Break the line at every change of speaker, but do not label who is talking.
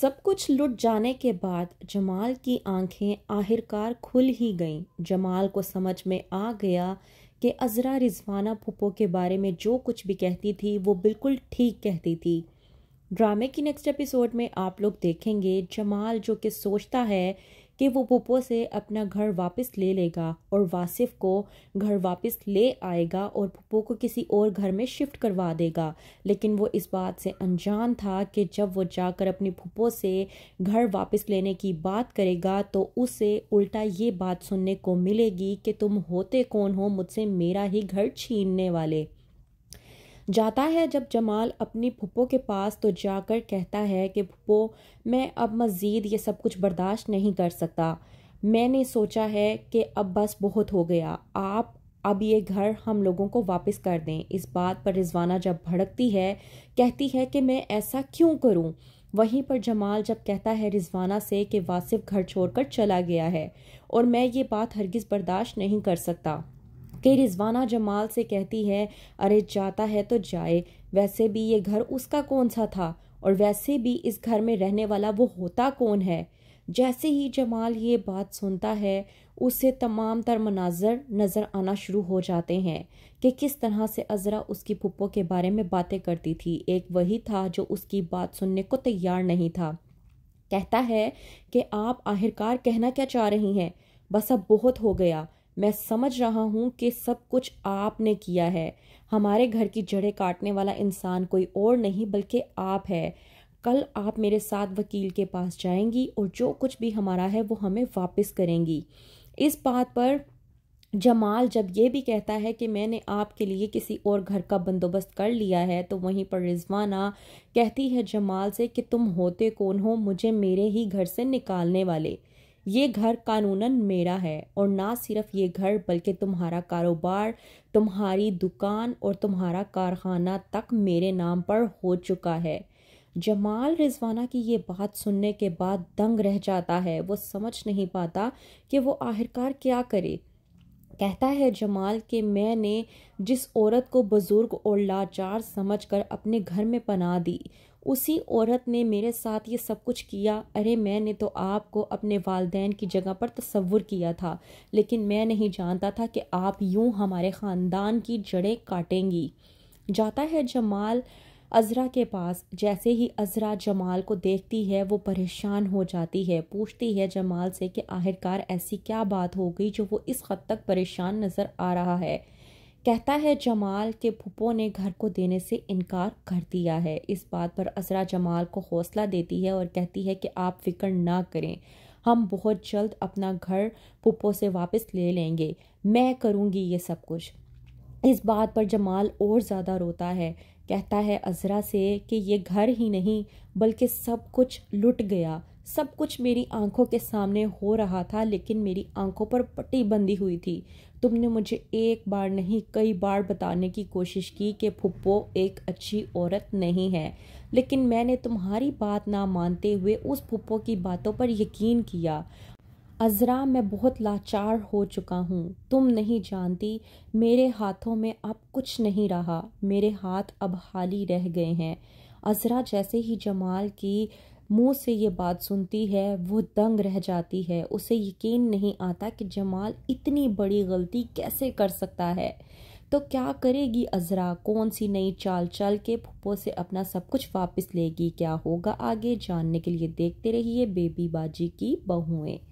सब कुछ लुट जाने के बाद जमाल की आंखें आखिरकार खुल ही गईं जमाल को समझ में आ गया कि अजरा रिजवाना पुपो के बारे में जो कुछ भी कहती थी वो बिल्कुल ठीक कहती थी ड्रामे की नेक्स्ट एपिसोड में आप लोग देखेंगे जमाल जो कि सोचता है कि वो पुप्पो से अपना घर वापस ले लेगा और वासिफ को घर वापस ले आएगा और पुप्पो को किसी और घर में शिफ्ट करवा देगा लेकिन वो इस बात से अनजान था कि जब वो जाकर अपनी पुप्पो से घर वापस लेने की बात करेगा तो उसे उल्टा ये बात सुनने को मिलेगी कि तुम होते कौन हो मुझसे मेरा ही घर छीनने वाले जाता है जब जमाल अपनी पुप्पो के पास तो जाकर कहता है कि पुप्पो मैं अब मज़ीद ये सब कुछ बर्दाश्त नहीं कर सकता मैंने सोचा है कि अब बस बहुत हो गया आप अब ये घर हम लोगों को वापस कर दें इस बात पर रिजवाना जब भड़कती है कहती है कि मैं ऐसा क्यों करूं वहीं पर जमाल जब कहता है रिजवाना से कि वासिफ घर छोड़कर चला गया है और मैं ये बात हरगिज़ बर्दाश्त नहीं कर सकता कि रिजवाना जमाल से कहती है अरे जाता है तो जाए वैसे भी ये घर उसका कौन सा था और वैसे भी इस घर में रहने वाला वो होता कौन है जैसे ही जमाल ये बात सुनता है उससे तमाम तर मनाजर नज़र आना शुरू हो जाते हैं कि किस तरह से अज़रा उसकी पुप्पो के बारे में बातें करती थी एक वही था जो उसकी बात सुनने को तैयार नहीं था कहता है कि आप आखिरकार कहना क्या चाह रही हैं बस अब बहुत हो गया मैं समझ रहा हूँ कि सब कुछ आपने किया है हमारे घर की जड़ें काटने वाला इंसान कोई और नहीं बल्कि आप है कल आप मेरे साथ वकील के पास जाएंगी और जो कुछ भी हमारा है वो हमें वापस करेंगी इस बात पर जमाल जब ये भी कहता है कि मैंने आपके लिए किसी और घर का बंदोबस्त कर लिया है तो वहीं पर रिजवाना कहती है जमाल से कि तुम होते कौन हो मुझे मेरे ही घर से निकालने वाले ये घर कानूनन मेरा है और ना सिर्फ ये घर बल्कि तुम्हारा कारोबार तुम्हारी दुकान और तुम्हारा कारखाना तक मेरे नाम पर हो चुका है जमाल रिजवाना की ये बात सुनने के बाद दंग रह जाता है वो समझ नहीं पाता कि वो आखिरकार क्या करे कहता है जमाल कि मैंने जिस औरत को बुज़ुर्ग और लाचार समझकर अपने घर में पना दी उसी औरत ने मेरे साथ ये सब कुछ किया अरे मैंने तो आपको अपने वालदेन की जगह पर तस्वुर किया था लेकिन मैं नहीं जानता था कि आप यूं हमारे ख़ानदान की जड़ें काटेंगी जाता है जमाल अजरा के पास जैसे ही अजरा जमाल को देखती है वो परेशान हो जाती है पूछती है जमाल से कि आखिरकार ऐसी क्या बात हो गई जो वो इस हद तक परेशान नज़र आ रहा है कहता है जमाल के भुप्पो ने घर को देने से इनकार कर दिया है इस बात पर असरा जमाल को हौसला देती है और कहती है कि आप फिक्र ना करें हम बहुत जल्द अपना घर पुप्पो से वापस ले लेंगे मैं करूँगी ये सब कुछ इस बात पर जमाल और ज़्यादा रोता है कहता है अजरा से कि ये घर ही नहीं बल्कि सब कुछ लुट गया सब कुछ मेरी आंखों के सामने हो रहा था लेकिन मेरी आंखों पर पट्टी बंधी हुई थी तुमने मुझे एक बार नहीं कई बार बताने की कोशिश की कि फुप्पो एक अच्छी औरत नहीं है लेकिन मैंने तुम्हारी बात ना मानते हुए उस फुप्पो की बातों पर यकीन किया अजरा मैं बहुत लाचार हो चुका हूँ तुम नहीं जानती मेरे हाथों में अब कुछ नहीं रहा मेरे हाथ अब खाली रह गए हैं अजरा जैसे ही जमाल की मुंह से ये बात सुनती है वो दंग रह जाती है उसे यकीन नहीं आता कि जमाल इतनी बड़ी गलती कैसे कर सकता है तो क्या करेगी अजरा कौन सी नई चाल चाल के पप्पो से अपना सब कुछ वापस लेगी क्या होगा आगे जानने के लिए देखते रहिए बेबी बाजी की बहुएं